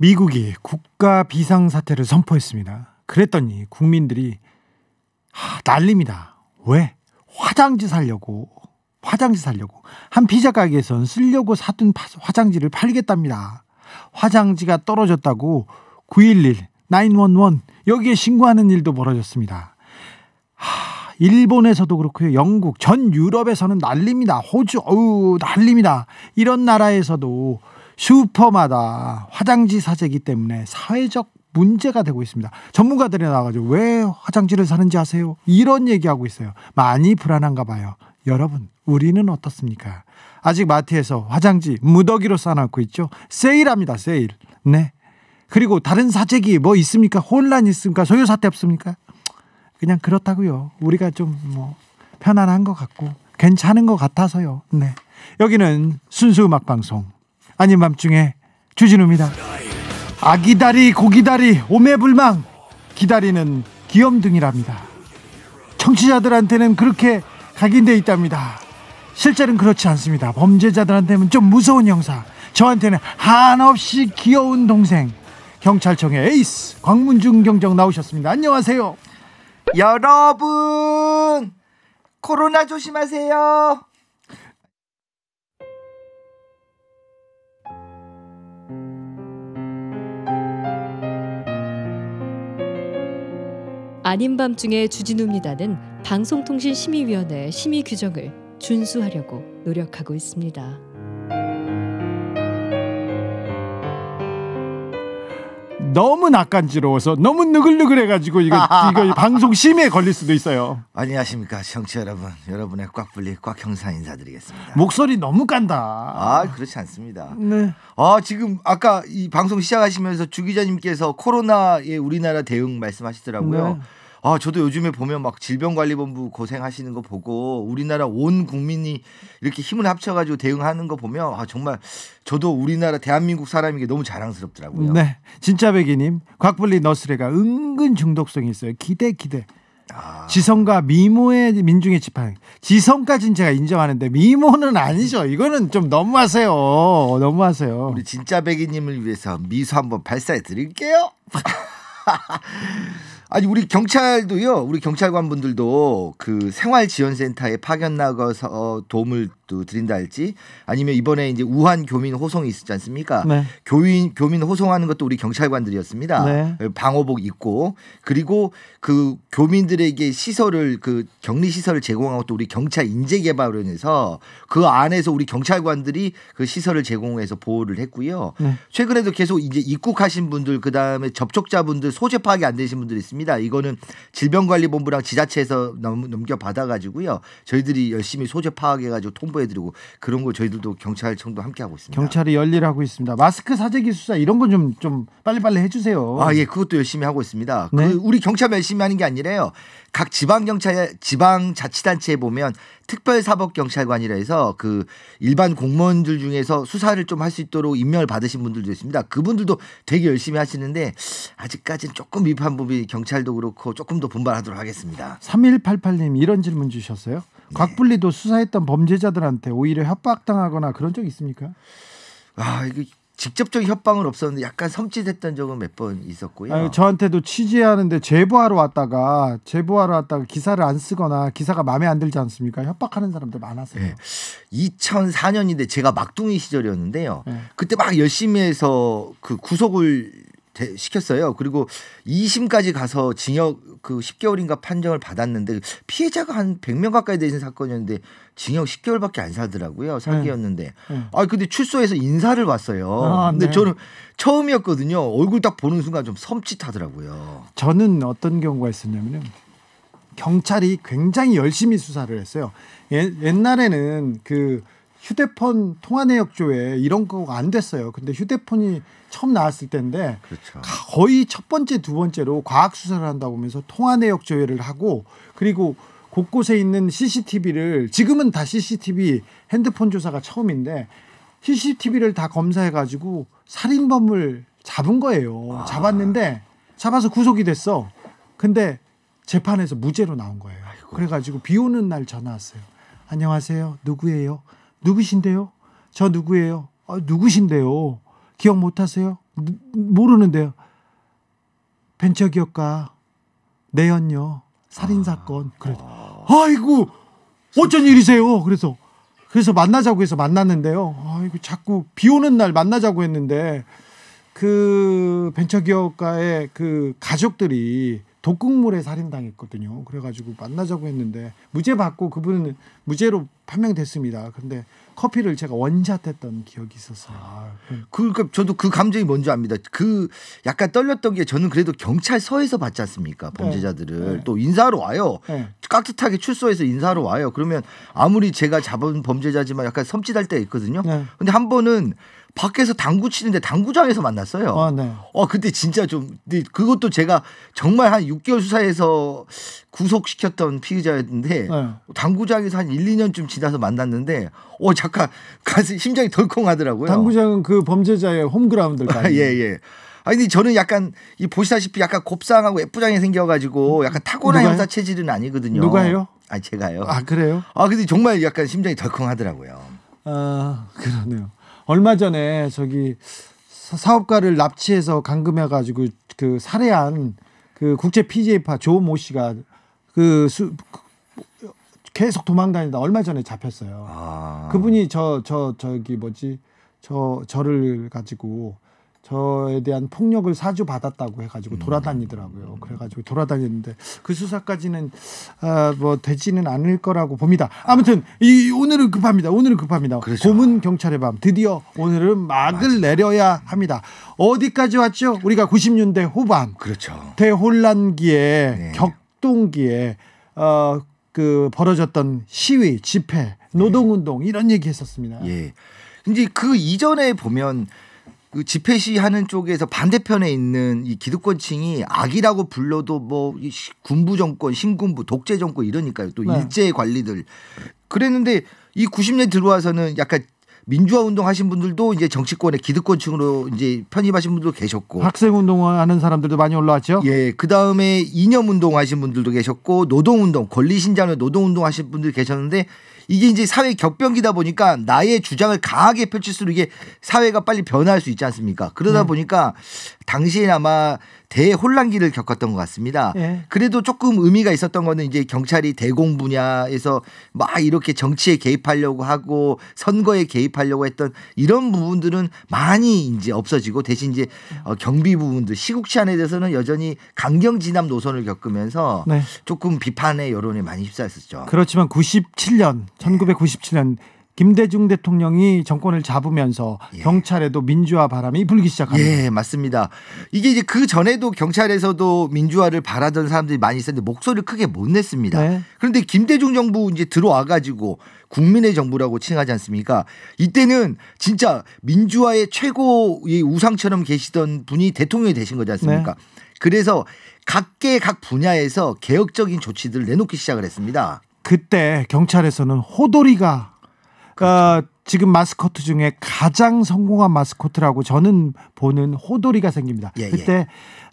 미국이 국가 비상사태를 선포했습니다. 그랬더니 국민들이 하, 난립니다. 왜? 화장지 살려고. 화장지 살려고. 한 피자 가게에선 쓰려고 사둔 파, 화장지를 팔겠답니다. 화장지가 떨어졌다고 911, 911 여기에 신고하는 일도 벌어졌습니다. 하, 일본에서도 그렇고요. 영국, 전 유럽에서는 난립니다. 호주, 어우, 난립니다. 이런 나라에서도 슈퍼마다 화장지 사재기 때문에 사회적 문제가 되고 있습니다. 전문가들이 나와가지고 왜 화장지를 사는지 아세요? 이런 얘기하고 있어요. 많이 불안한가 봐요. 여러분, 우리는 어떻습니까? 아직 마트에서 화장지 무더기로 싸놓고 있죠? 세일합니다, 세일. 네. 그리고 다른 사재기 뭐 있습니까? 혼란 있습니까? 소유사태 없습니까? 그냥 그렇다고요. 우리가 좀 뭐 편안한 것 같고 괜찮은 것 같아서요. 네. 여기는 순수 음악 방송 아닌 밤중에 주진우입니다. 아기다리 고기다리 오매불망 기다리는 귀염둥이랍니다. 청취자들한테는 그렇게 각인돼 있답니다. 실제는 그렇지 않습니다. 범죄자들한테는 좀 무서운 형사, 저한테는 한없이 귀여운 동생, 경찰청의 에이스 광문중 경정 나오셨습니다. 안녕하세요. 여러분 코로나 조심하세요. 아닌 밤중에 주진우입니다는 방송통신심의위원회 심의 규정을 준수하려고 노력하고 있습니다. 너무 낯간지러워서 너무 느글느글해가지고 이거 이거 방송 심에 걸릴 수도 있어요. 안녕하십니까, 청취 여러분, 여러분의 꽉불리 꽉형사 인사드리겠습니다. 목소리 너무 깐다. 아 그렇지 않습니다. 네. 아 지금 아까 이 방송 시작하시면서 주 기자님께서 코로나의 우리나라 대응 말씀하시더라고요. 네. 아, 저도 요즘에 보면 막 질병관리본부 고생하시는 거 보고 우리나라 온 국민이 이렇게 힘을 합쳐가지고 대응하는 거 보면 아, 정말 저도 우리나라 대한민국 사람이게 너무 자랑스럽더라고요. 네. 진짜 백이님, 곽블리 너스레가 은근 중독성이 있어요. 기대, 기대. 아... 지성과 미모의 민중의 지팡이. 지성까지는 제가 인정하는데 미모는 아니죠. 이거는 좀 너무하세요. 너무하세요. 우리 진짜 백이님을 위해서 미소 한번 발사해 드릴게요. 아니 우리 경찰도요. 우리 경찰관분들도 그 생활지원센터에 파견 나가서 도움을 또 드린다 할지 아니면 이번에 이제 우한 교민 호송이 있었지 않습니까? 네. 교인 교민 호송하는 것도 우리 경찰관들이었습니다. 네. 예, 방호복 입고 그리고 그 교민들에게 시설을 그 격리 시설을 제공하고 또 우리 경찰 인재 개발원에서 그 안에서 우리 경찰관들이 그 시설을 제공해서 보호를 했고요. 네. 최근에도 계속 이제 입국하신 분들 그다음에 접촉자분들 소재 파악이 안 되신 분들 있습니다. 않습니다. 이거는 질병관리본부랑 지자체에서 넘겨받아가지고요. 저희들이 열심히 소재 파악해가지고 통보해드리고 그런 거 저희들도 경찰청도 함께하고 있습니다. 경찰이 열일하고 있습니다. 마스크 사재기 수사 이런 건 좀 좀 빨리빨리 해주세요. 아, 예. 그것도 열심히 하고 있습니다. 그 네? 그 우리 경찰 열심히 하는 게 아니래요. 각 지방경찰, 지방자치단체에 보면 특별사법경찰관이라 해서 그 일반 공무원들 중에서 수사를 좀 할 수 있도록 임명을 받으신 분들도 있습니다. 그분들도 되게 열심히 하시는데 아직까지는 조금 미흡한 부분이 경찰 경찰도 그렇고 조금 더 분발하도록 하겠습니다. 3188님 이런 질문 주셨어요. 네. 곽분리도 수사했던 범죄자들한테 오히려 협박당하거나 그런 적 있습니까? 아이거 직접적인 협박은 없었는데 약간 섬찟했던 적은 몇 번 있었고요. 아니, 저한테도 취재하는데 제보하러 왔다가 제보하러 왔다가 기사를 안 쓰거나 기사가 마음에 안 들지 않습니까? 협박하는 사람들 많았어요. 네. 2004년인데 제가 막둥이 시절이었는데요. 네. 그때 막 열심히 해서 그 구속을 시켰어요. 그리고 2심까지 가서 징역 그 10개월인가 판정을 받았는데 피해자가 한 100명 가까이 되는 사건이었는데 징역 10개월밖에 안 살더라고요. 살기였는데 네. 네. 아 근데 출소해서 인사를 왔어요. 아, 근데 네. 저는 처음이었거든요. 얼굴 딱 보는 순간 좀 섬찟하더라고요. 저는 어떤 경우가 있었냐면요. 경찰이 굉장히 열심히 수사를 했어요. 예, 옛날에는 그 휴대폰 통화 내역조회 이런 거가 안 됐어요. 근데 휴대폰이 처음 나왔을 때인데 그렇죠. 거의 첫 번째 두 번째로 과학 수사를 한다고 하면서 통화 내역 조회를 하고 그리고 곳곳에 있는 CCTV를 지금은 다 CCTV 핸드폰 조사가 처음인데 CCTV를 다 검사해 가지고 살인범을 잡은 거예요. 아. 잡았는데 잡아서 구속이 됐어. 근데 재판에서 무죄로 나온 거예요. 아이고. 그래가지고 비 오는 날 전화 왔어요. 안녕하세요. 누구예요? 누구신데요? 저 누구예요? 아, 누구신데요? 기억 못하세요? 모르는데요. 벤처기업가 내연녀 살인 사건 아, 그래도 아. 아이고 어쩐 일이세요? 그래서 그래서 만나자고 해서 만났는데요. 아이고 자꾸 비 오는 날 만나자고 했는데 그 벤처기업가의 그 가족들이 독극물에 살인당했거든요. 그래가지고 만나자고 했는데 무죄 받고 그분은 무죄로 판명됐습니다. 근데 커피를 제가 원샷했던 기억이 있었어요. 아, 네. 그, 그러니까 저도 그 감정이 뭔지 압니다. 그 약간 떨렸던 게 저는 그래도 경찰서에서 받지 않습니까 네. 범죄자들을 네. 또인사로 와요. 네. 깍듯하게 출소해서 인사로 와요. 그러면 아무리 제가 잡은 범죄자지만 약간 섬찟할 때가 있거든요. 네. 근데 한 번은 밖에서 당구 치는데 당구장에서 만났어요. 아, 네. 어, 그때 진짜 좀 그것도 제가 정말 한 6개월 수사에서 구속시켰던 피의자였는데 네. 당구장에서 한 1, 2년쯤 지나서 만났는데 어, 잠깐 가슴 심장이 덜컹하더라고요. 당구장은 그 범죄자의 홈그라운드일까요? 아, 예, 예. 아니 저는 약간 이 보시다시피 약간 곱상하고 예쁘장이 생겨가지고 약간 탁월한 형사 체질은 아니거든요. 누가요? 아 제가요. 아 그래요? 아 근데 정말 약간 심장이 덜컹하더라고요. 아 그러네요. 얼마 전에 저기 사업가를 납치해서 감금해 가지고 그 살해한 그 국제 PJ파 조 모 씨가 그 수, 계속 도망다니다 얼마 전에 잡혔어요. 아. 그분이 저 저 저, 기 뭐지 저 저를 가지고 저에 대한 폭력을 사주 받았다고 해가지고 음. 돌아다니더라고요. 그래가지고 돌아다녔는데 그 수사까지는 아, 뭐 되지는 않을 거라고 봅니다. 아무튼 이 오늘은 급합니다. 오늘은 급합니다. 그렇죠. 고문 경찰의 밤 드디어 오늘은 막을 맞아. 내려야 합니다. 어디까지 왔죠? 우리가 90년대 후반 그렇죠. 대혼란기에 네. 격동기에 어, 그 벌어졌던 시위, 집회, 노동운동 네. 이런 얘기했었습니다. 예. 이제 그 이전에 보면 그 집회 시하는 쪽에서 반대편에 있는 이 기득권층이 악이라고 불러도 뭐 군부 정권, 신군부, 독재 정권 이러니까요. 또 네. 일제 관리들 그랬는데 이 90년 들어와서는 약간 민주화 운동 하신 분들도 이제 정치권의 기득권층으로 이제 편입하신 분도 들 계셨고 학생 운동하는 사람들도 많이 올라왔죠. 예, 그 다음에 이념 운동 하신 분들도 계셨고 노동 운동 권리 신장의 노동 운동 하신 분들 계셨는데 이게 이제 사회 격변기다 보니까 나의 주장을 강하게 펼칠수록 이게 사회가 빨리 변화할 수 있지 않습니까? 그러다 음. 보니까 당시에 아마 대혼란기를 겪었던 것 같습니다. 예. 그래도 조금 의미가 있었던 거는 이제 경찰이 대공 분야에서 막 이렇게 정치에 개입하려고 하고 선거에 개입하려고 했던 이런 부분들은 많이 이제 없어지고 대신 이제 어, 경비 부분들 시국 치안에 대해서는 여전히 강경 진압 노선을 겪으면서 네. 조금 비판의 여론이 많이 휩싸였었죠. 그렇지만 97년 1997년 네. 김대중 대통령이 정권을 잡으면서 예. 경찰에도 민주화 바람이 불기 시작합니다. 예, 맞습니다. 이게 이제 그 전에도 경찰에서도 민주화를 바라던 사람들이 많이 있었는데 목소리를 크게 못 냈습니다. 네. 그런데 김대중 정부 이제 들어와 가지고 국민의 정부라고 칭하지 않습니까? 이때는 진짜 민주화의 최고의 우상처럼 계시던 분이 대통령이 되신 거지 않습니까? 네. 그래서 각계 각 분야에서 개혁적인 조치들을 내놓기 시작을 했습니다. 그때 경찰에서는 호돌이가 그러니까 지금 마스코트 중에 가장 성공한 마스코트라고 저는 보는 호돌이가 생깁니다. 예, 예. 그때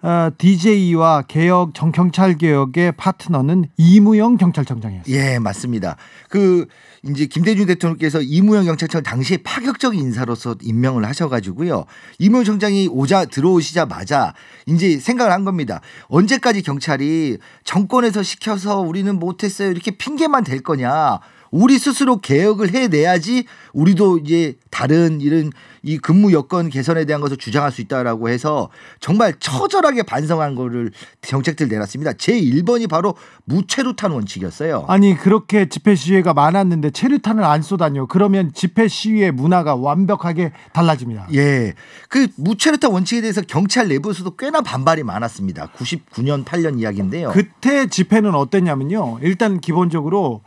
예. 어, DJ와 개혁 정 경찰 개혁의 파트너는 이무영 경찰청장이었어요. 예, 맞습니다. 그 이제 김대중 대통령께서 이무영 경찰청 당시에 파격적인 인사로서 임명을 하셔가지고요. 이무영 청장이 오자 들어오시자마자 이제 생각을 한 겁니다. 언제까지 경찰이 정권에서 시켜서 우리는 못했어요 이렇게 핑계만 될 거냐? 우리 스스로 개혁을 해내야지 우리도 이제 다른 이런 이 근무 여건 개선에 대한 것을 주장할 수 있다라고 해서 정말 처절하게 반성한 거를 정책들 내놨습니다. 제 1번이 바로 무체류탄 원칙이었어요. 아니 그렇게 집회 시위가 많았는데 체류탄을 안 쏘다니요. 그러면 집회 시위의 문화가 완벽하게 달라집니다. 예. 그 무체류탄 원칙에 대해서 경찰 내부에서도 꽤나 반발이 많았습니다. 99년 8년 이야기인데요. 그때 집회는 어땠냐면요. 일단 기본적으로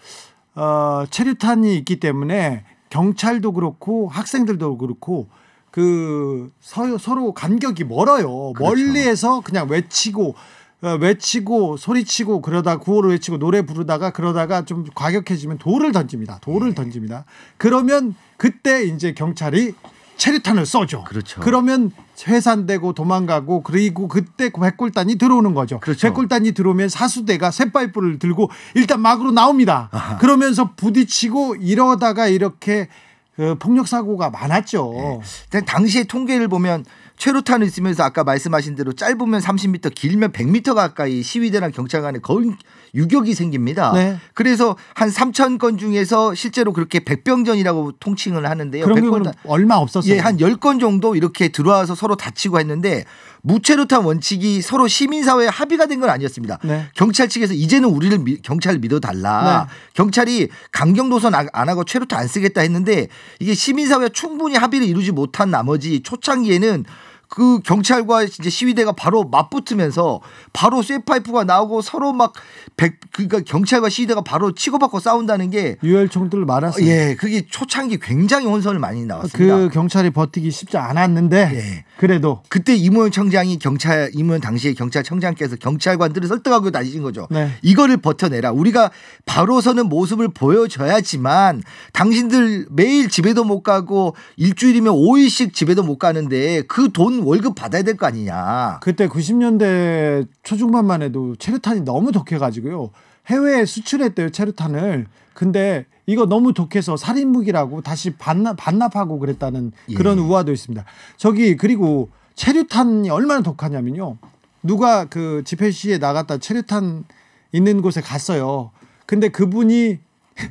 어, 체류탄이 있기 때문에 경찰도 그렇고 학생들도 그렇고 그 서, 서로 간격이 멀어요. 그렇죠. 멀리에서 그냥 외치고 어, 외치고 소리치고 그러다 구호를 외치고 노래 부르다가 그러다가 좀 과격해지면 돌을 던집니다. 돌을 네. 던집니다. 그러면 그때 이제 경찰이 체류탄을 쏘죠. 그렇죠. 그러면 해산되고 도망가고 그리고 그때 백골단이 들어오는 거죠. 그렇죠. 백골단이 들어오면 사수대가 쇠파이프를 들고 일단 막으로 나옵니다. 아하. 그러면서 부딪히고 이러다가 이렇게 그 폭력 사고가 많았죠. 네. 당시의 통계를 보면 최루탄을 있으면서 아까 말씀하신 대로 짧으면 30m, 길면 100m 가까이 시위대랑 경찰 관에 거의 유격이 생깁니다. 네. 그래서 한 3천 건 중에서 실제로 그렇게 백병전이라고 통칭을 하는데요. 그런 경우는 얼마 없었어요. 예, 한 10건 정도 이렇게 들어와서 서로 다치고 했는데 무체류탄 원칙이 서로 시민사회에 합의가 된 건 아니었습니다. 네. 경찰 측에서 이제는 우리를 미, 경찰 을 믿어달라. 네. 경찰이 강경도선 아, 안 하고 최루탄 안 쓰겠다 했는데 이게 시민사회와 충분히 합의를 이루지 못한 나머지 초창기에는 그 경찰과 이제 시위대가 바로 맞붙으면서 바로 쇠파이프가 나오고 서로 막 백, 그러니까 경찰과 시위대가 바로 치고받고 싸운다는 게 유혈총들 많았어요. 예, 그게 초창기 굉장히 혼선을 많이 나왔습니다. 그 경찰이 버티기 쉽지 않았는데 예. 그래도 그때 이모현 청장이 경찰 이모현 당시에 경찰청장께서 경찰관들을 설득하고 다니신 거죠. 네. 이거를 버텨내라. 우리가 바로서는 모습을 보여줘야지만 당신들 매일 집에도 못 가고 일주일이면 5일씩 집에도 못 가는데 그돈 월급 받아야 될 거 아니냐. 그때 90년대 초중반만 해도 체류탄이 너무 독해가지고요. 해외에 수출했대요 체류탄을 근데 이거 너무 독해서 살인무기라고 다시 반납, 반납하고 그랬다는 예. 그런 우화도 있습니다. 저기 그리고 체류탄이 얼마나 독하냐면요. 누가 그 집회 시에 나갔다 체류탄 있는 곳에 갔어요. 근데 그분이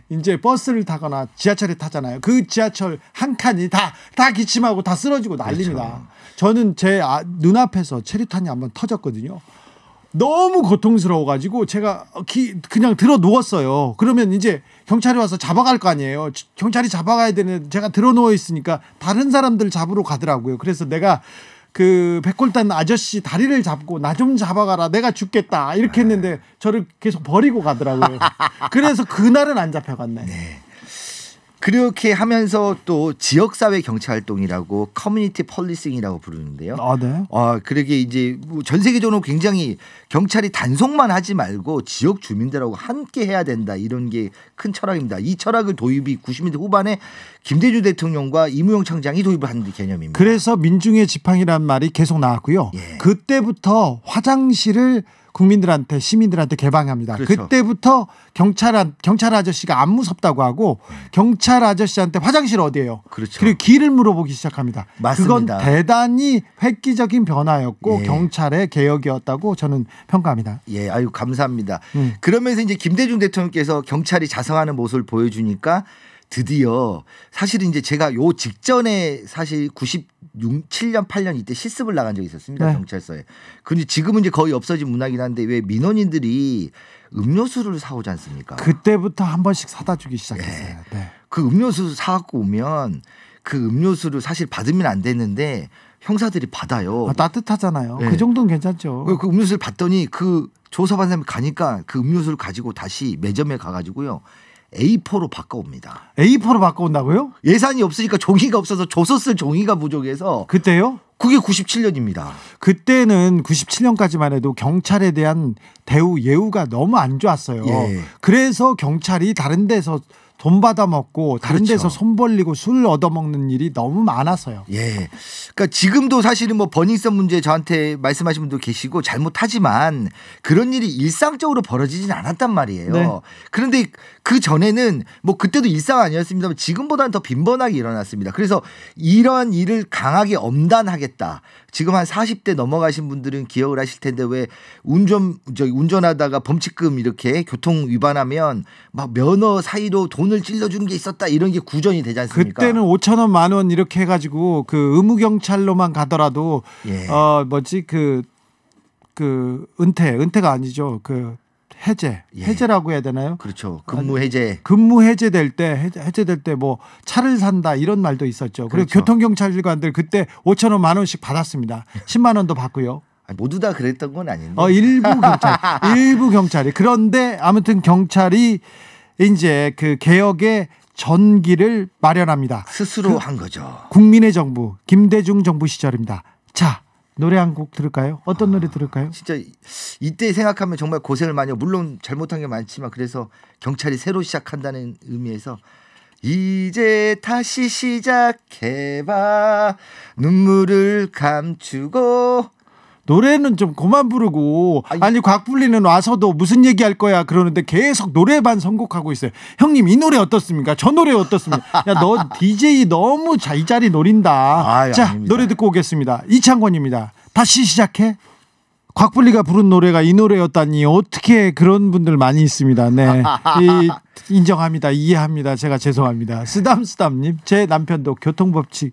이제 버스를 타거나 지하철을 타잖아요. 그 지하철 한 칸이 다, 다 기침하고 다 쓰러지고 그렇죠. 난립니다. 그렇죠. 저는 제 아, 눈앞에서 체류탄이 한번 터졌거든요. 너무 고통스러워가지고 제가 기, 그냥 들어 누웠어요. 그러면 이제 경찰이 와서 잡아갈 거 아니에요. 경찰이 잡아가야 되는 제가 들어 누워 있으니까 다른 사람들 잡으러 가더라고요. 그래서 내가 그 백골단 아저씨 다리를 잡고 나 좀 잡아가라 내가 죽겠다 이렇게 했는데 저를 계속 버리고 가더라고요. 그래서 그날은 안 잡혀갔네. 네. 그렇게 하면서 또 지역사회 경찰 활동이라고 커뮤니티 폴리싱이라고 부르는데요. 아, 네. 아, 그러게 이제 뭐전 세계적으로 굉장히 경찰이 단속만 하지 말고 지역 주민들하고 함께 해야 된다 이런 게 큰 철학입니다. 이 철학을 도입이 90년대 후반에 김대중 대통령과 이무용 창장이 도입을 한 개념입니다. 그래서 민중의 지팡이란 말이 계속 나왔고요. 예. 그때부터 화장실을 국민들한테 시민들한테 개방합니다. 그렇죠. 그때부터 경찰 경찰 아저씨가 안 무섭다고 하고 네. 경찰 아저씨한테 화장실 어디예요? 그렇죠. 그리고 길을 물어보기 시작합니다. 맞습니다. 그건 대단히 획기적인 변화였고 예. 경찰의 개혁이었다고 저는 평가합니다. 예, 아유 감사합니다. 음. 그러면서 이제 김대중 대통령께서 경찰이 자성하는 모습을 보여주니까 드디어 사실 은 이제 제가 요 직전에 사실 96, 7년, 8년 이때 실습을 나간 적이 있었습니다. 네. 경찰서에. 근데 지금은 이제 거의 없어진 문화긴 한데 왜 민원인들이 음료수를 사오지 않습니까? 그때부터 한 번씩 사다 주기 시작했어요. 네. 네. 그 음료수 사갖고 오면 그 음료수를 사실 받으면 안 되는데 형사들이 받아요. 아, 따뜻하잖아요. 네. 그 정도는 괜찮죠. 그, 그 음료수를 받더니 그 조사반 사람이 가니까 그 음료수를 가지고 다시 매점에 가가지고요. A4로 바꿔옵니다. A4로 바꿔온다고요? 예산이 없으니까 종이가 없어서 조서 쓸 종이가 부족해서 그때요? 그게 97년입니다. 그때는 97년까지만 해도 경찰에 대한 대우 예우가 너무 안 좋았어요. 예. 그래서 경찰이 다른 데서 돈 받아먹고 다른 그렇죠. 데서 손 벌리고 술 얻어먹는 일이 너무 많았어요. 예. 그러니까 지금도 사실은 뭐 버닝썬 문제 저한테 말씀하신 분도 계시고 잘못하지만 그런 일이 일상적으로 벌어지진 않았단 말이에요. 네. 그런데 그 전에는 뭐 그때도 일상 아니었습니다만 지금보다는 더 빈번하게 일어났습니다. 그래서 이러한 일을 강하게 엄단하겠다. 지금 한 40대 넘어가신 분들은 기억을 하실 텐데 왜 운전 저기 운전하다가 범칙금 이렇게 교통 위반하면 막 면허 사이로 돈을 찔러 주는 게 있었다 이런 게 구전이 되지 않습니까? 그때는 5천 원, 만 원 이렇게 해 가지고 그 의무 경찰로만 가더라도 예. 어 뭐지 그그 그 은퇴 은퇴가 아니죠. 그 해제, 예. 해제라고 해야 되나요? 그렇죠. 근무 해제. 근무 해제될 때 해제될 때 뭐 차를 산다 이런 말도 있었죠. 그렇죠. 그리고 교통 경찰관들 그때 5천 원, 만 원씩 받았습니다. 10만 원도 받고요. 모두 다 그랬던 건 아닌데. 어, 일부 경찰, 일부 경찰이. 그런데 아무튼 경찰이 이제 그 개혁의 전기를 마련합니다. 스스로 그한 거죠. 국민의 정부, 김대중 정부 시절입니다. 자, 노래 한 곡 들을까요? 어떤 아, 노래 들을까요? 진짜 이때 생각하면 정말 고생을 많이 해요. 물론 잘못한 게 많지만 그래서 경찰이 새로 시작한다는 의미에서 이제 다시 시작해봐 눈물을 감추고 노래는 좀 그만 부르고 아, 아니, 아니 곽불리는 와서도 무슨 얘기할 거야 그러는데 계속 노래반 선곡하고 있어요. 형님 이 노래 어떻습니까? 저 노래 어떻습니까? 야 너 DJ 너무 자, 이 자리 노린다. 아이, 자 아닙니다. 노래 듣고 오겠습니다. 이창권입니다. 다시 시작해. 곽불리가 부른 노래가 이 노래였다니 어떻게 그런 분들 많이 있습니다. 네. 이, 인정합니다. 이해합니다. 제가 죄송합니다. 쓰담쓰담님, 제 남편도 교통법칙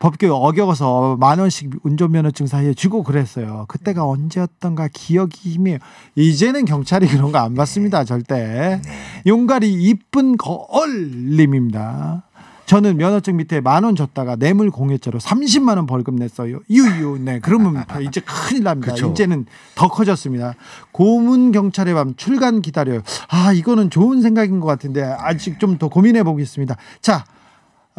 법규 어겨서 만 원씩 운전면허증 사이에 주고 그랬어요. 그때가 음. 언제였던가 기억이 힘이 이제는 경찰이 그런 거 안 받습니다. 네. 절대. 네. 용가리 이쁜 걸얼님입니다 저는 면허증 밑에 만 원 줬다가 뇌물 공여죄로 30만 원 벌금 냈어요. 유유. 네. 그러면 이제 큰일 납니다. 그쵸. 이제는 더 커졌습니다. 고문 경찰의 밤 출간 기다려요. 아, 이거는 좋은 생각인 것 같은데 아직 좀 더 고민해 보겠습니다. 자,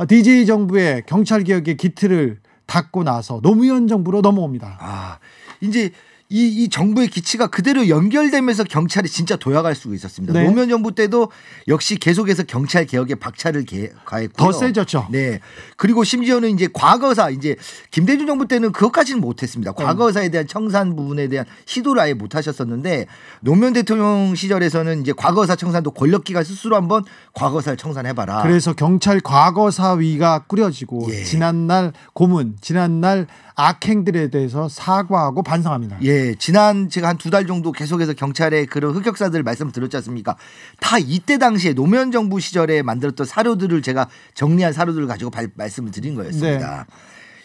DJ 아, 정부의 경찰 개혁의 기틀을 닫고 나서 노무현 정부로 넘어옵니다. 아, 이제 이, 이 정부의 기치가 그대로 연결되면서 경찰이 진짜 도약할 수 있었습니다. 네. 노무현 정부 때도 역시 계속해서 경찰 개혁에 박차를 개, 가했고요. 더 세졌죠. 네. 그리고 심지어는 이제 과거사 이제 김대중 정부 때는 그것까지는 못했습니다. 네. 과거사에 대한 청산 부분에 대한 시도를 아예 못하셨었는데 노무현 대통령 시절에서는 이제 과거사 청산도 권력기가 스스로 한번 과거사를 청산해봐라. 그래서 경찰 과거사위가 꾸려지고 예. 지난날 고문, 지난날 악행들에 대해서 사과하고 반성합니다. 예. 지난 제가 한 두 달 정도 계속해서 경찰의 그런 흑역사들 말씀 드렸지 않습니까? 다 이때 당시에 노무현 정부 시절에 만들었던 사료들을 제가 정리한 사료들을 가지고 발, 말씀을 드린 거였습니다. 네.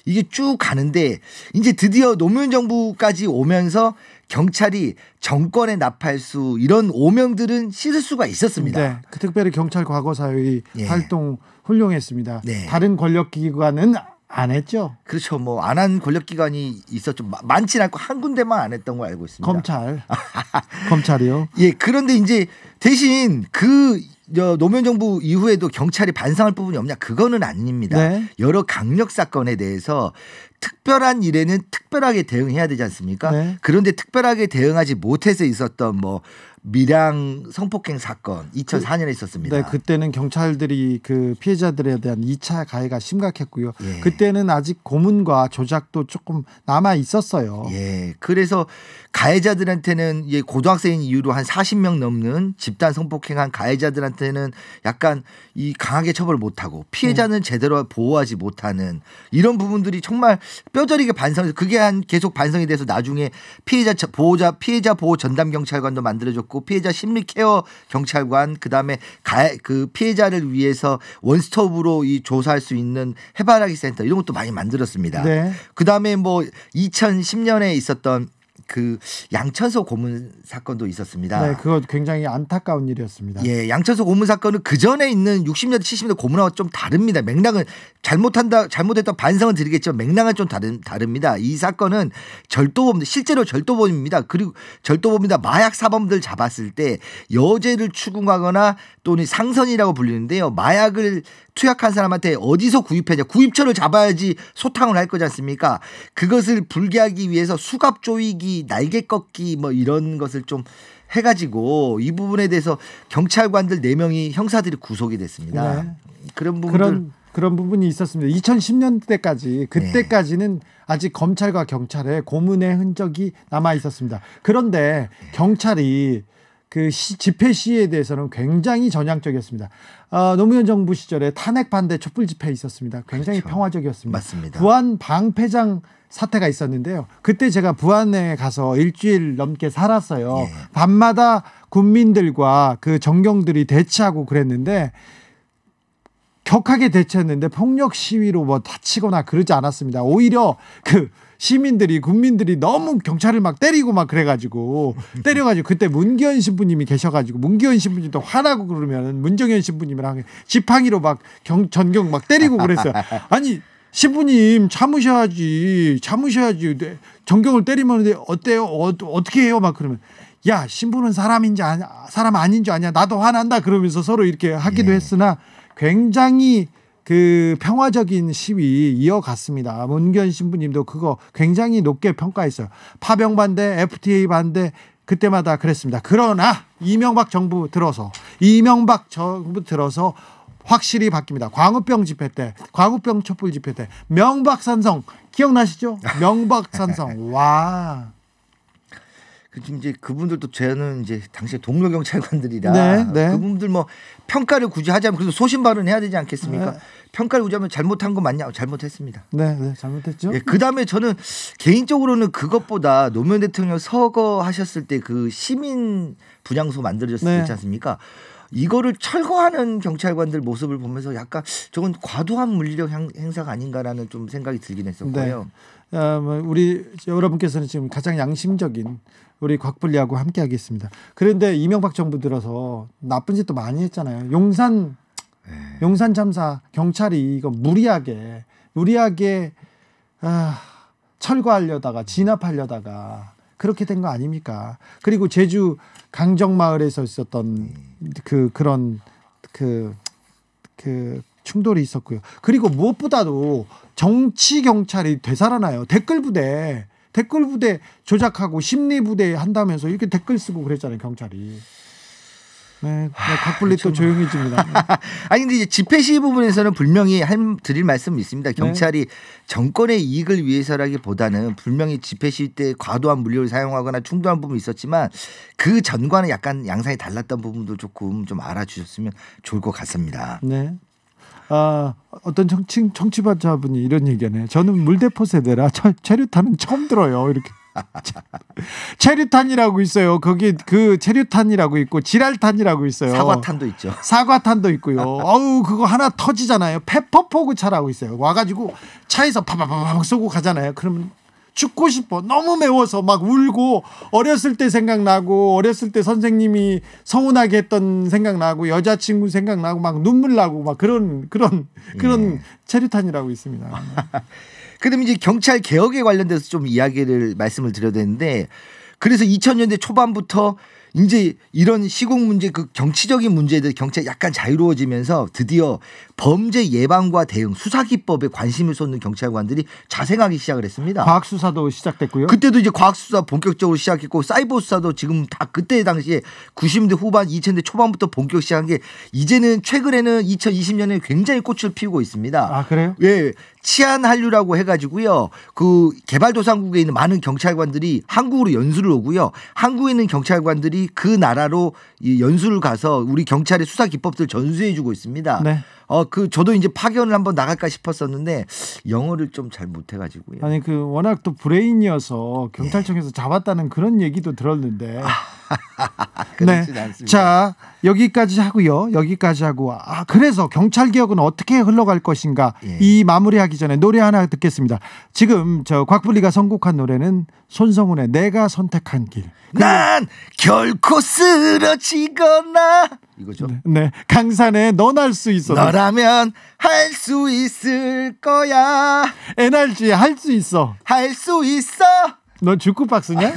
이게 쭉 가는데 이제 드디어 노무현 정부까지 오면서 경찰이 정권의 나팔수 이런 오명들은 씻을 수가 있었습니다. 네, 그 특별히 경찰 과거사의 예. 활동 훌륭했습니다. 네. 다른 권력기관은 안 했죠? 그렇죠. 뭐 안 한 권력 기관이 있었죠. 많진 않고 한 군데만 안 했던 걸 알고 있습니다. 검찰. 검찰이요? 예. 그런데 이제 대신 그 노무현 정부 이후에도 경찰이 반성할 부분이 없냐? 그거는 아닙니다. 네. 여러 강력 사건에 대해서 특별한 일에는 특별하게 대응해야 되지 않습니까? 네. 그런데 특별하게 대응하지 못해서 있었던 뭐 밀양 성폭행 사건 2004년에 그, 있었습니다. 네, 그때는 경찰들이 그 피해자들에 대한 2차 가해가 심각했고요. 예. 그때는 아직 고문과 조작도 조금 남아 있었어요. 예. 그래서 가해자들한테는 예, 고등학생인 이유로 한 40명 넘는 집단 성폭행한 가해자들한테는 약간 이 강하게 처벌 못 하고 피해자는 예. 제대로 보호하지 못하는 이런 부분들이 정말 뼈저리게 반성 그게 한 계속 반성이 돼서 나중에 피해자 보호자 피해자 보호 전담 경찰관도 만들어졌고 받고 피해자 심리케어 경찰관 그다음에 가, 그 피해자를 위해서 원스톱으로 이 조사할 수 있는 해바라기 센터 이런 것도 많이 만들었습니다. 네. 그다음에 뭐 2010년에 있었던 그 양천소 고문 사건도 있었습니다. 네, 그거 굉장히 안타까운 일이었습니다. 예, 양천소 고문 사건은 그 전에 있는 60년대 70년대 고문하고 좀 다릅니다. 맥락은 잘못한다 잘못했던 반성은 드리겠지만 맥락은 좀 다른 다릅니다. 이 사건은 절도범 실제로 절도범입니다. 그리고 절도범이다 마약 사범들 잡았을 때 여죄를 추궁하거나 또는 상선이라고 불리는데요. 마약을 투약한 사람한테 어디서 구입해야 구입처를 잡아야지 소탕을 할 거지 않습니까? 그것을 불개하기 위해서 수갑 조이기, 날개 꺾기 뭐 이런 것을 좀 해가지고 이 부분에 대해서 경찰관들 4명이 형사들이 구속이 됐습니다. 네. 그런 부분들 그런... 그런 부분이 있었습니다. 2010년대까지 그때까지는 네. 아직 검찰과 경찰의 고문의 흔적이 남아 있었습니다. 그런데 경찰이 그 시, 집회 시에 대해서는 굉장히 전향적이었습니다. 어, 노무현 정부 시절에 탄핵 반대 촛불 집회 있었습니다. 굉장히 그렇죠. 평화적이었습니다. 맞습니다. 부안 방패장 사태가 있었는데요. 그때 제가 부안에 가서 일주일 넘게 살았어요. 예. 밤마다 군민들과 그 정경들이 대치하고 그랬는데 격하게 대처했는데 폭력 시위로 뭐 다치거나 그러지 않았습니다. 오히려 그 시민들이 국민들이 너무 경찰을 막 때리고 막 그래가지고 때려가지고 그때 문기현 신부님이 계셔가지고 문기현 신부님도 화나고 그러면 문정현 신부님이랑 지팡이로 막 경, 전경 막 때리고 그랬어요. 아니 신부님 참으셔야지 참으셔야지 네, 전경을 때리면 어때요 어, 어떻게 해요 막 그러면 야 신부는 사람인지 아냐 사람 아닌 줄 아냐 나도 화난다 그러면서 서로 이렇게 하기도 예. 했으나 굉장히 그 평화적인 시위 이어갔습니다. 문견 신부님도 그거 굉장히 높게 평가했어요. 파병 반대, FTA 반대 그때마다 그랬습니다. 그러나 이명박 정부 들어서 이명박 정부 들어서 확실히 바뀝니다. 광우병 집회 때, 광우병 촛불 집회 때 명박산성 기억나시죠? 명박산성 와. 그 이제 그분들도 저는 이제 당시 에 동료 경찰관들이라 네, 네. 그분들 뭐 평가를 굳이 하자면 그래도 소신발언 해야 되지 않겠습니까? 네. 평가를 굳이 하면 잘못한 거 맞냐? 잘못했습니다. 네, 네 잘못했죠. 예, 그다음에 저는 개인적으로는 그것보다 노무현 대통령 서거하셨을 때 그 시민 분향소 만들어졌을 때 네. 있지 않습니까? 이거를 철거하는 경찰관들 모습을 보면서 약간 저건 과도한 물력 리 행사가 아닌가라는 좀 생각이 들긴 했었고요. 네. 아, 뭐 우리 여러분께서는 지금 가장 양심적인 우리 곽불리하고 함께 하겠습니다. 그런데 이명박 정부 들어서 나쁜 짓도 많이 했잖아요. 용산 네. 용산 참사 경찰이 이거 무리하게 무리하게 아, 철거하려다가 진압하려다가 그렇게 된 거 아닙니까? 그리고 제주 강정 마을에서 있었던 네. 그 그런 그그 그, 그 충돌이 있었고요. 그리고 무엇보다도 정치 경찰이 되살아나요. 댓글 부대 댓글 부대 조작하고 심리 부대 한다면서 이렇게 댓글 쓰고 그랬잖아요 경찰이. 네, 각분리 네, 또 아, 그렇죠. 조용해집니다. 아니 근데 이제 집회 시위 부분에서는 분명히 할, 드릴 말씀이 있습니다. 네. 경찰이 네. 정권의 이익을 위해서라기보다는 분명히 집회 시위 때 과도한 물리를 사용하거나 충돌한 부분이 있었지만 그 전과는 약간 양상이 달랐던 부분도 조금 좀 알아주셨으면 좋을 것 같습니다. 네. 아, 어떤 청취, 청취자분이 이런 얘기하네. 요 저는 물대포 세대라 철, 체류탄은 처음 들어요. 이렇게. 체류탄이라고 있어요. 거기 그 체류탄이라고 있고 지랄탄이라고 있어요. 사과탄도 있죠. 사과탄도 있고요. 어우 그거 하나 터지잖아요. 페퍼포그 차라고 있어요. 와가지고 차에서 파바바박 쏘고 가잖아요. 그러면 죽고 싶어. 너무 매워서 막 울고 어렸을 때 생각나고 어렸을 때 선생님이 서운하게 했던 생각나고 여자친구 생각나고 막 눈물 나고 막 그런 그런 예. 그런 예. 체류탄이라고 있습니다. 그럼 이제 경찰 개혁에 관련돼서 좀 이야기를 말씀을 드려야 되는데 그래서 2000년대 초반부터 이제 이런 시국 문제 그 정치적인 문제에 대해 경찰이 약간 자유로워지면서 드디어 범죄 예방과 대응 수사 기법에 관심을 쏟는 경찰관들이 자생하기 시작을 했습니다. 과학 수사도 시작됐고요. 그때도 이제 과학 수사 본격적으로 시작했고 사이버 수사도 지금 다 그때 당시에 90년대 후반 2000년대 초반부터 본격 시작한 게 이제는 최근에는 2020년에 굉장히 꽃을 피우고 있습니다. 아 그래요? 예. 치안 한류라고 해가지고요. 그 개발도상국에 있는 많은 경찰관들이 한국으로 연수를 오고요. 한국에 있는 경찰관들이 그 나라로 연수를 가서 우리 경찰의 수사 기법들 전수해주고 있습니다. 네. 어, 그 저도 이제 파견을 한번 나갈까 싶었었는데 영어를 좀 잘 못해가지고요. 아니 그 워낙 또 브레인이어서 경찰청에서 예. 잡았다는 그런 얘기도 들었는데. 그렇진 네. 않습니다. 자 여기까지 하고요. 여기까지 하고 아 그래서 경찰 개혁은 어떻게 흘러갈 것인가 예. 이 마무리하기 전에 노래 하나 듣겠습니다. 지금 저 곽불리가 선곡한 노래는 손성훈의 내가 선택한 길. 그 난 결코 쓰러지거나 이거죠. 네, 네. 강산에 넌할 수 있어. 너라면 할 수 있을 거야. 에 r 지할 수 있어. 할 수 있어. 넌 주크박스냐?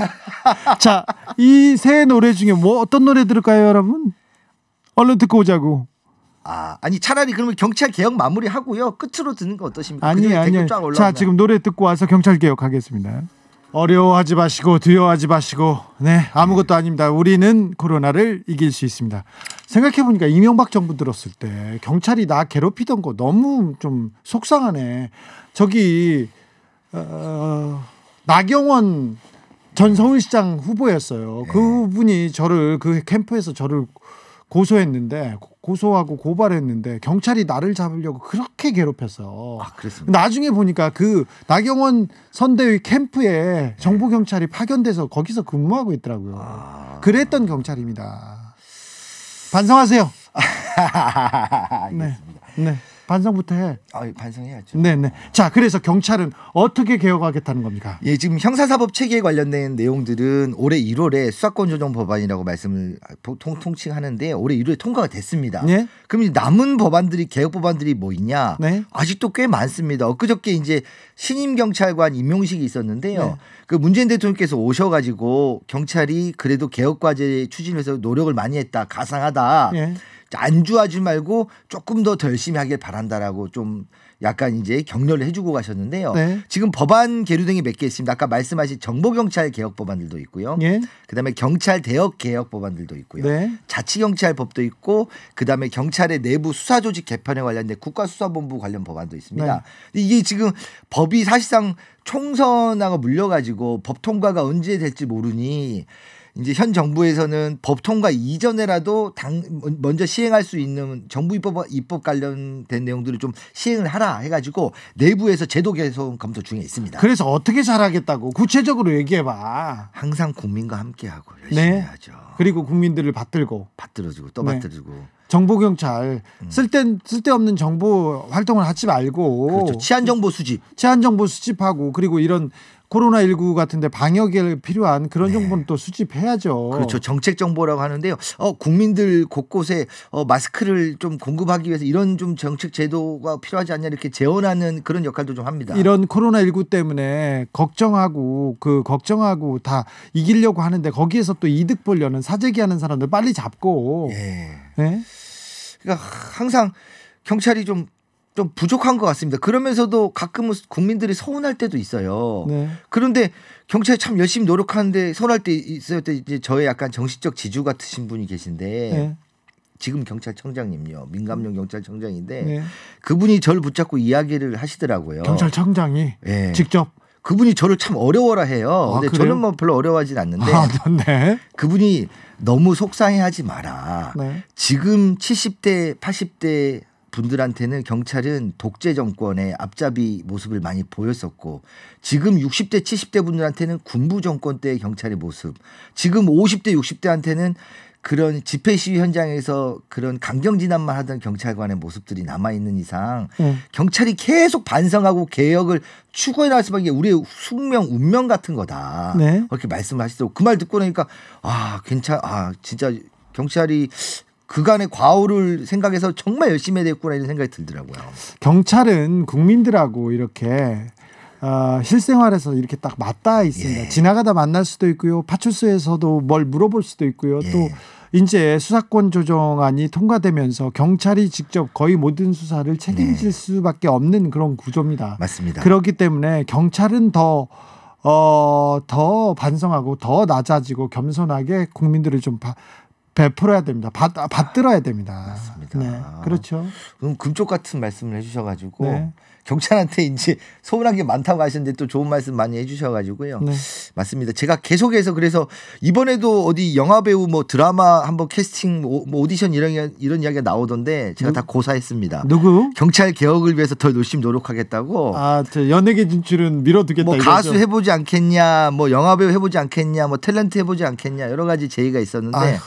자, 이 세 노래 중에 뭐 어떤 노래 들을까요, 여러분? 얼른 듣고 오자고. 아, 아니 차라리 그러면 경찰 개혁 마무리하고요. 끝으로 듣는 거 어떠십니까? 그 아니, 아니. 자, 지금 노래 듣고 와서 경찰 개혁 하겠습니다. 어려워하지 마시고 두려워하지 마시고 네 아무것도 아닙니다. 우리는 코로나를 이길 수 있습니다. 생각해 보니까 이명박 정부 들었을 때 경찰이 나 괴롭히던 거 너무 좀 속상하네. 저기 어, 나경원 전 서울시장 후보였어요. 그분이 네. 저를 그 캠프에서 저를 고소했는데 고소하고 고발했는데 경찰이 나를 잡으려고 그렇게 괴롭혔어. 아, 그랬습니다. 나중에 보니까 그 나경원 선대위 캠프에 정부 경찰이 파견돼서 거기서 근무하고 있더라고요. 아... 그랬던 경찰입니다. 반성하세요. 알겠습니다. 네. 네. 반성부터 해. 아, 반성해야죠. 네, 네. 자, 그래서 경찰은 어떻게 개혁하겠다는 겁니까? 예, 지금 형사사법 체계에 관련된 내용들은 올해 1월에 수사권 조정 법안이라고 말씀을 아, 보통 통칭하는데 올해 1월에 통과가 됐습니다. 네? 그럼 이제 남은 법안들이 개혁 법안들이 뭐 있냐? 네? 아직도 꽤 많습니다. 엊그저께 이제 신임 경찰관 임용식이 있었는데요. 네. 그 문재인 대통령께서 오셔가지고 경찰이 그래도 개혁 과제 추진해서 노력을 많이 했다, 가상하다. 네. 안주하지 말고 조금 더 열심히 하길 바란다라고 좀 약간 이제 격려를 해주고 가셨는데요. 네. 지금 법안 계류등이 몇 개 있습니다. 아까 말씀하신 정보경찰 개혁 법안들도 있고요. 예. 그다음에 경찰 대역 개혁 법안들도 있고요. 네. 자치경찰법도 있고 그다음에 경찰의 내부 수사조직 개편에 관련된 국가수사본부 관련 법안도 있습니다. 네. 이게 지금 법이 사실상 총선하고 물려가지고 법 통과가 언제 될지 모르니 이제 현 정부에서는 법 통과 이전에라도 당 먼저 시행할 수 있는 정부 입법 입법 관련된 내용들을 좀 시행을 하라 해가지고 내부에서 제도 개선 검토 중에 있습니다. 그래서 어떻게 잘하겠다고 구체적으로 얘기해봐. 항상 국민과 함께하고 네. 열심히 네. 해야죠. 그리고 국민들을 받들고 받들어주고 또 받들어주고. 네. 정보 경찰 음. 쓸데 쓸데없는 정보 활동을 하지 말고 그렇죠. 치안 정보 수집, 치안 정보 수집하고 그리고 이런 코로나19 같은데 방역에 필요한 그런 네. 정보는 또 수집해야죠. 그렇죠. 정책 정보라고 하는데요. 어, 국민들 곳곳에 어, 마스크를 좀 공급하기 위해서 이런 좀 정책 제도가 필요하지 않냐 이렇게 재원하는 그런 역할도 좀 합니다. 이런 코로나19 때문에 걱정하고 그 걱정하고 다 이기려고 하는데 거기에서 또 이득 보려는 사재기 하는 사람들 빨리 잡고. 예. 네. 그러니까 항상 경찰이 좀좀 부족한 것 같습니다. 그러면서도 가끔은 국민들이 서운할 때도 있어요. 네. 그런데 경찰이 참 열심히 노력하는데 서운할 때 있을 때 이제 저의 약간 정신적 지주 같으신 분이 계신데 네. 지금 경찰청장님요 민감용 경찰청장인데 네. 그분이 저를 붙잡고 이야기를 하시더라고요. 경찰청장이 예. 직접 그분이 저를 참 어려워라 해요. 아, 근데 그래요? 저는 뭐 별로 어려워하진 않는데 아, 네. 그분이 너무 속상해하지 마라. 네. 지금 70대, 80대 분들한테는 경찰은 독재 정권의 앞잡이 모습을 많이 보였었고 지금 60대 70대 분들한테는 군부 정권 때의 경찰의 모습 지금 50대 60대한테는 그런 집회 시위 현장에서 그런 강경 진압만 하던 경찰관의 모습들이 남아 있는 이상 네. 경찰이 계속 반성하고 개혁을 추구해 나갈 수밖에 우리의 숙명 운명 같은 거다. 네. 그렇게 말씀을 하시더라고. 그 말 듣고 나니까 아 괜찮 아 진짜 경찰이 그간의 과오를 생각해서 정말 열심히 해야 했구나 이런 생각이 들더라고요. 경찰은 국민들하고 이렇게 어, 실생활에서 이렇게 딱 맞닿아 있습니다. 예. 지나가다 만날 수도 있고요. 파출소에서도 뭘 물어볼 수도 있고요. 예. 또 이제 수사권 조정안이 통과되면서 경찰이 직접 거의 모든 수사를 책임질 예. 수밖에 없는 그런 구조입니다. 맞습니다. 그렇기 때문에 경찰은 더 어, 더 반성하고 더 낮아지고 겸손하게 국민들을 좀 바, 베풀어야 됩니다. 받, 아, 받들어야 됩니다. 맞습니다. 네, 그렇죠. 그럼 금쪽 같은 말씀을 해주셔가지고 네. 경찰한테 이제 소운한게 많다고 하셨는데 또 좋은 말씀 많이 해주셔가지고요. 네. 맞습니다. 제가 계속해서 그래서 이번에도 어디 영화 배우 뭐 드라마 한번 캐스팅 오, 뭐, 뭐 오디션 이런 이런 이야기가 나오던데 제가 누, 다 고사했습니다. 누구? 경찰 개혁을 위해서 더 열심히 노력하겠다고. 아, 저 연예계 진출은 미뤄두겠다. 뭐 이거죠? 가수 해보지 않겠냐, 뭐 영화 배우 해보지 않겠냐, 뭐 탤런트 해보지 않겠냐 여러 가지 제의가 있었는데. 아휴.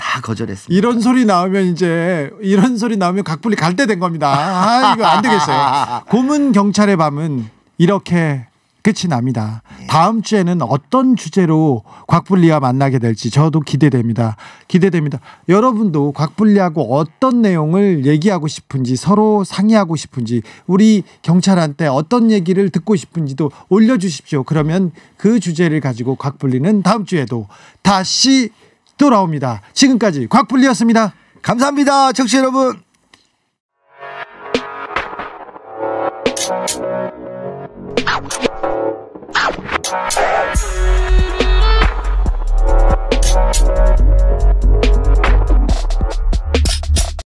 다 거절했습니다. 이런 소리 나오면 이제 이런 소리 나오면 각분리 갈 때 된 겁니다. 아 이거 안 되겠어요. 고문 경찰의 밤은 이렇게 끝이 납니다. 예. 다음 주에는 어떤 주제로 곽불리와 만나게 될지 저도 기대됩니다. 기대됩니다. 여러분도 곽불리하고 어떤 내용을 얘기하고 싶은지 서로 상의하고 싶은지 우리 경찰한테 어떤 얘기를 듣고 싶은지도 올려주십시오. 그러면 그 주제를 가지고 곽불리는 다음 주에도 다시 돌아옵니다. 지금까지 곽불리였습니다. 감사합니다. 청취 여러분.